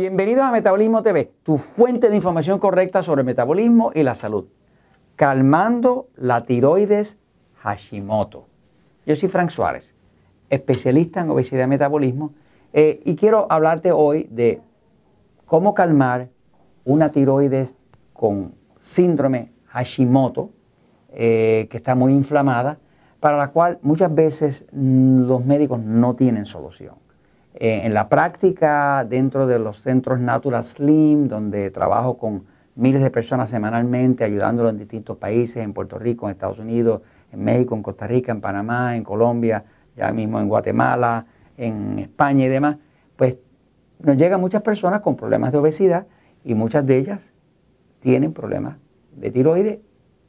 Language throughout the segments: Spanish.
Bienvenidos a Metabolismo TV, tu fuente de información correcta sobre el metabolismo y la salud. Calmando la tiroides Hashimoto. Yo soy Frank Suárez, especialista en obesidad y metabolismo, eh, y quiero hablarte hoy de cómo calmar una tiroides con síndrome Hashimoto, eh, que está muy inflamada, para la cual muchas veces mm, los médicos no tienen solución. Eh, en la práctica, dentro de los centros Natural Slim, donde trabajo con miles de personas semanalmente, ayudándolos en distintos países, en Puerto Rico, en Estados Unidos, en México, en Costa Rica, en Panamá, en Colombia, ya mismo en Guatemala, en España y demás, pues nos llegan muchas personas con problemas de obesidad y muchas de ellas tienen problemas de tiroides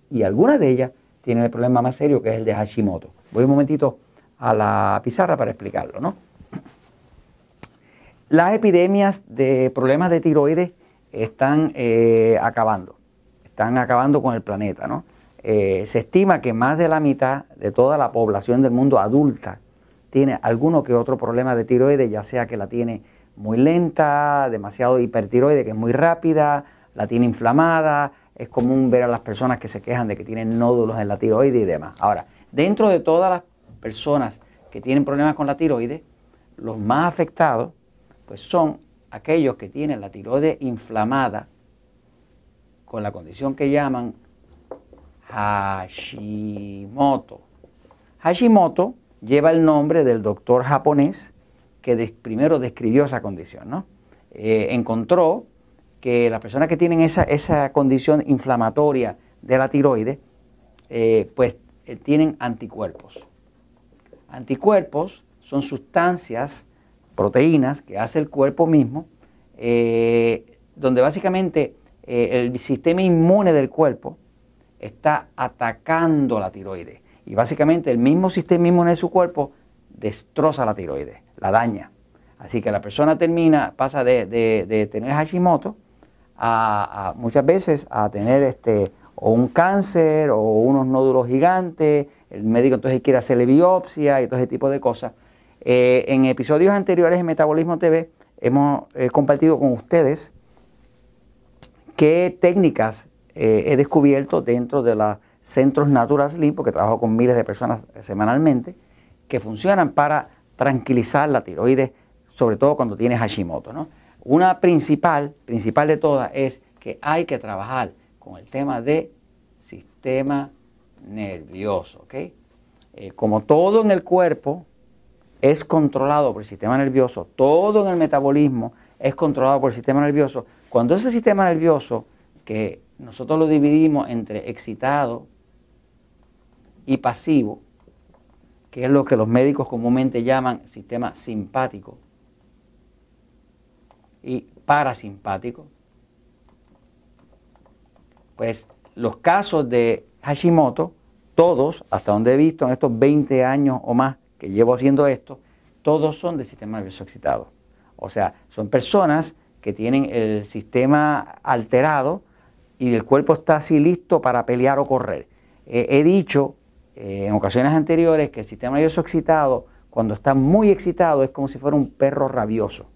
y algunas de ellas tienen el problema más serio que es el de Hashimoto. Voy un momentito a la pizarra para explicarlo, ¿no? Las epidemias de problemas de tiroides están eh, acabando, están acabando con el planeta. ¿no? Eh, se estima que más de la mitad de toda la población del mundo adulta tiene alguno que otro problema de tiroides, ya sea que la tiene muy lenta, demasiado hipertiroide, que es muy rápida, la tiene inflamada. Es común ver a las personas que se quejan de que tienen nódulos en la tiroides y demás. Ahora, dentro de todas las personas que tienen problemas con la tiroides, los más afectados pues son aquellos que tienen la tiroide inflamada con la condición que llaman Hashimoto. Hashimoto lleva el nombre del doctor japonés que primero describió esa condición. Eh, encontró que las personas que tienen esa, condición inflamatoria de la tiroides, eh, pues eh, tienen anticuerpos. Anticuerpos son sustancias proteínas que hace el cuerpo mismo, eh, donde básicamente eh, el sistema inmune del cuerpo está atacando la tiroides. Y básicamente el mismo sistema inmune de su cuerpo destroza la tiroides, la daña. Así que la persona termina, pasa de, tener Hashimoto a, muchas veces a tener este, o un cáncer o unos nódulos gigantes, el médico entonces quiere hacerle biopsia y todo ese tipo de cosas eh, en episodios anteriores de Metabolismo TV hemos eh, compartido con ustedes qué técnicas eh, he descubierto dentro de los centros Natural Sleep, porque trabajo con miles de personas semanalmente, que funcionan para tranquilizar la tiroides, sobre todo cuando tienes Hashimoto. ¿no? Una principal, principal de todas, es que hay que trabajar con el tema de sistema nervioso. como todo en el cuerpo, es controlado por el sistema nervioso, todo en el metabolismo es controlado por el sistema nervioso. Cuando ese sistema nervioso, que nosotros lo dividimos entre excitado y pasivo, que es lo que los médicos comúnmente llaman sistema simpático y parasimpático, pues los casos de Hashimoto, todos, hasta donde he visto en estos 20 años o más que llevo haciendo esto, todos son del sistema nervioso excitado. O sea, son personas que tienen el sistema alterado y el cuerpo está así listo para pelear o correr. he dicho eh, en ocasiones anteriores que el sistema nervioso excitado, cuando está muy excitado, es como si fuera un perro rabioso.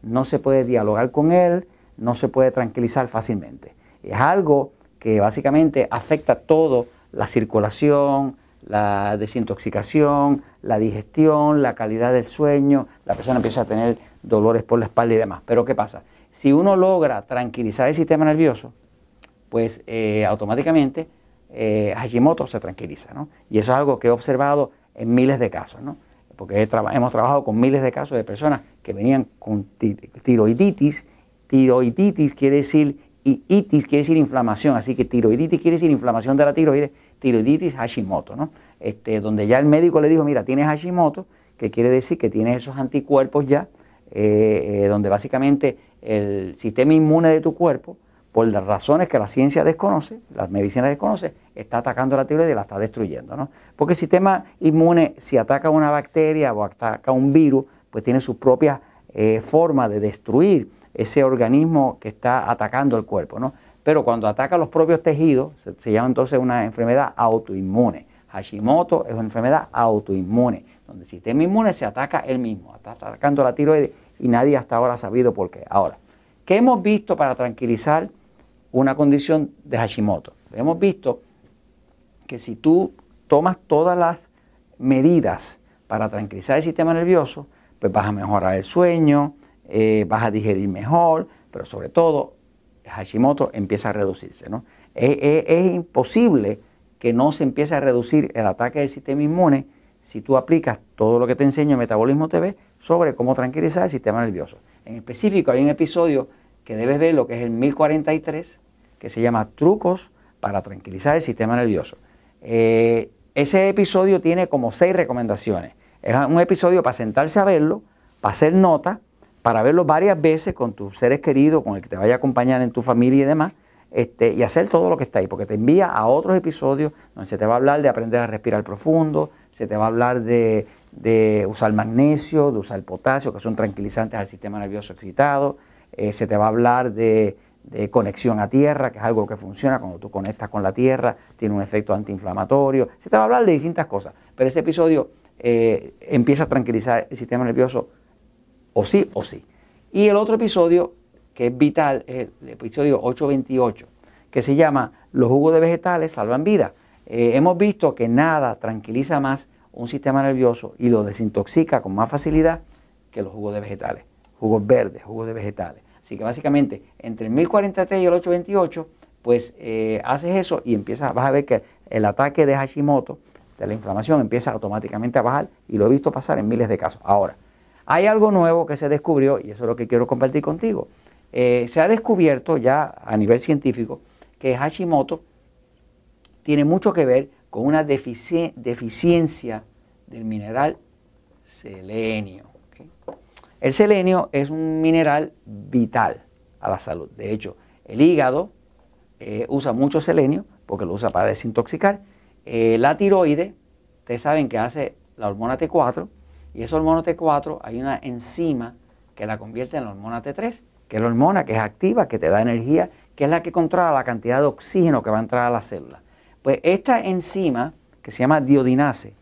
No se puede dialogar con él, no se puede tranquilizar fácilmente. Es algo que básicamente afecta todo, la circulación, la desintoxicación, la digestión, la calidad del sueño, la persona empieza a tener dolores por la espalda y demás. Pero ¿qué pasa? Si uno logra tranquilizar el sistema nervioso, pues eh, automáticamente eh, Hashimoto se tranquiliza. ¿no? Y eso es algo que he observado en miles de casos, ¿no? porque hemos trabajado con miles de casos de personas que venían con tiroiditis. Tiroiditis quiere decir, y itis quiere decir inflamación, así que tiroiditis quiere decir inflamación de la tiroides tiroiditis Hashimoto, ¿no? Este, donde ya el médico le dijo, mira, tienes Hashimoto, que quiere decir que tienes esos anticuerpos ya, eh, eh, donde básicamente el sistema inmune de tu cuerpo, por las razones que la ciencia desconoce, las medicinas desconoce, está atacando la tiroides y la está destruyendo. ¿no? Porque el sistema inmune, si ataca una bacteria o ataca un virus, pues tiene su propia eh, forma de destruir ese organismo que está atacando el cuerpo. ¿no? pero cuando ataca los propios tejidos se, llama entonces una enfermedad autoinmune. Hashimoto es una enfermedad autoinmune, donde el sistema inmune se ataca él mismo, está atacando la tiroides y nadie hasta ahora ha sabido por qué. Ahora, ¿qué hemos visto para tranquilizar una condición de Hashimoto? Hemos visto que si tú tomas todas las medidas para tranquilizar el sistema nervioso, pues vas a mejorar el sueño, eh, vas a digerir mejor, pero sobre todo Hashimoto empieza a reducirse. ¿no? Es, imposible que no se empiece a reducir el ataque del sistema inmune si tú aplicas todo lo que te enseño en Metabolismo TV sobre cómo tranquilizar el sistema nervioso. En específico hay un episodio que debes ver, lo que es el 1043, que se llama Trucos para tranquilizar el sistema nervioso. Eh, ese episodio tiene como seis recomendaciones. Es un episodio para sentarse a verlo, para hacer nota para verlo varias veces con tus seres queridos, con el que te vaya a acompañar en tu familia y demás, este, y hacer todo lo que está ahí, porque te envía a otros episodios donde se te va a hablar de aprender a respirar profundo, se te va a hablar de, de usar magnesio, de usar potasio, que son tranquilizantes al sistema nervioso excitado, eh, se te va a hablar de, conexión a tierra, que es algo que funciona cuando tú conectas con la tierra, tiene un efecto antiinflamatorio, se te va a hablar de distintas cosas, pero ese episodio eh, empieza a tranquilizar el sistema nervioso o sí o sí. Y el otro episodio que es vital es el episodio 828, que se llama Los jugos de vegetales salvan vida. Eh, hemos visto que nada tranquiliza más un sistema nervioso y lo desintoxica con más facilidad que los jugos de vegetales, jugos verdes, jugos de vegetales. Así que básicamente entre el 1043 y el 828, pues eh, haces eso y empiezas, vas a ver que el ataque de Hashimoto, de la inflamación, empieza automáticamente a bajar y lo he visto pasar en miles de casos. Ahora, hay algo nuevo que se descubrió, y eso es lo que quiero compartir contigo. Eh, se ha descubierto ya a nivel científico que Hashimoto tiene mucho que ver con una deficiencia del mineral selenio. El selenio es un mineral vital a la salud. De hecho, el hígado eh, usa mucho selenio porque lo usa para desintoxicar. Eh, la tiroide, ustedes saben que hace la hormona T4 y esa hormona T4, hay una enzima que la convierte en la hormona T3, que es la hormona que es activa, que te da energía, que es la que controla la cantidad de oxígeno que va a entrar a la célula. Pues esta enzima, que se llama diodinase,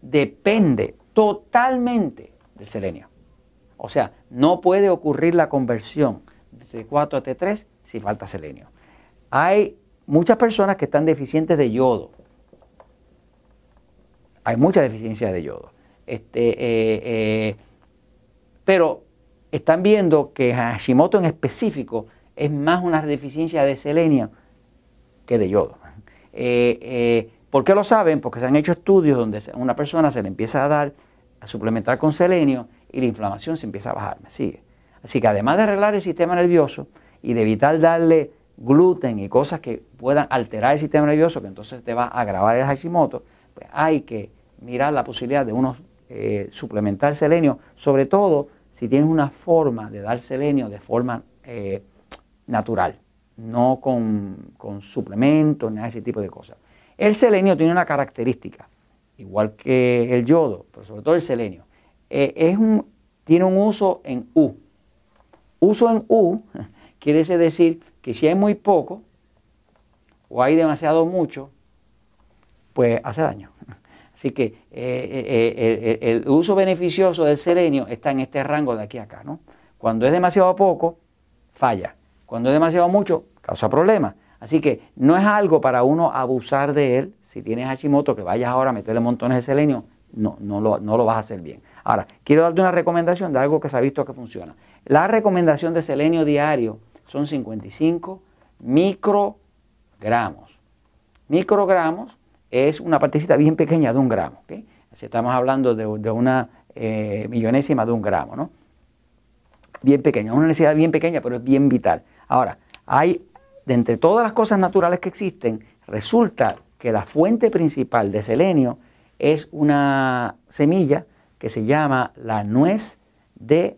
depende totalmente del selenio. O sea, no puede ocurrir la conversión de T4 a T3 si falta selenio. Hay muchas personas que están deficientes de yodo. Hay mucha deficiencia de yodo. Este, eh, eh, pero están viendo que Hashimoto en específico es más una deficiencia de selenio que de yodo. Eh, ¿Por qué lo saben? Porque se han hecho estudios donde a una persona se le empieza a dar, a suplementar con selenio y la inflamación se empieza a bajar, ¿me Así que además de arreglar el sistema nervioso y de evitar darle gluten y cosas que puedan alterar el sistema nervioso, que entonces te va a agravar el Hashimoto, pues hay que mirar la posibilidad de unos eh, suplementar selenio, sobre todo si tienes una forma de dar selenio de forma eh, natural, no con, con ni nada de ese tipo de cosas. El selenio tiene una característica, igual que el yodo, pero sobre todo el selenio. Eh, es un, tiene un uso en U. Uso en U quiere decir que si hay muy poco o hay demasiado mucho, pues hace daño. Así que eh, eh, eh, el, uso beneficioso del selenio está en este rango de aquí a acá. Cuando es demasiado poco, falla. Cuando es demasiado mucho, causa problemas. Así que no es algo para uno abusar de él. Si tienes Hashimoto, que vayas ahora a meterle montones de selenio, no, no lo, no lo vas a hacer bien. Ahora, quiero darte una recomendación de algo que se ha visto que funciona. La recomendación de selenio diario son 55 microgramos. Microgramos es una partecita bien pequeña de un gramo. ¿okay? estamos hablando de, una eh, millonésima de un gramo, ¿no? Bien pequeña, una necesidad bien pequeña, pero es bien vital. Ahora, hay, de entre todas las cosas naturales que existen, resulta que la fuente principal de selenio es una semilla que se llama la nuez de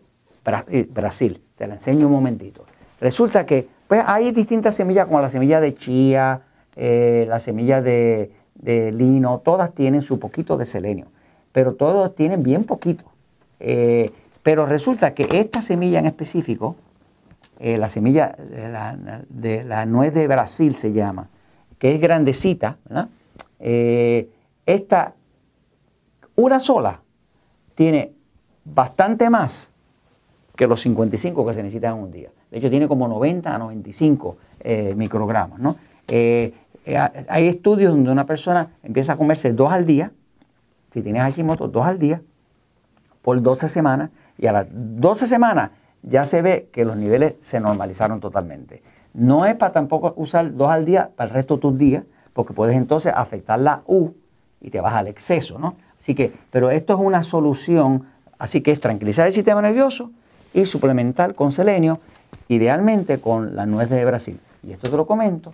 eh, Brasil. Te la enseño un momentito. Resulta que pues, hay distintas semillas como la semilla de chía, eh, la semilla de, de lino, todas tienen su poquito de selenio, pero todas tienen bien poquito. Eh, pero resulta que esta semilla en específico, eh, la semilla de la, nuez de Brasil se llama, que es grandecita, eh, esta, una sola, tiene bastante más que los 55 que se necesitan un día. De hecho, tiene como 90 a 95 microgramos, ¿no? Eh, hay estudios donde una persona empieza a comerse dos al día, si tienes Hashimoto, dos al día, por 12 semanas, y a las 12 semanas ya se ve que los niveles se normalizaron totalmente. No es para tampoco usar dos al día para el resto de tus días, porque puedes entonces afectar la U y te vas al exceso, ¿no? Así que, pero esto es una solución, así que es tranquilizar el sistema nervioso y suplementar con selenio, idealmente con la nuez de Brasil. Y esto te lo comento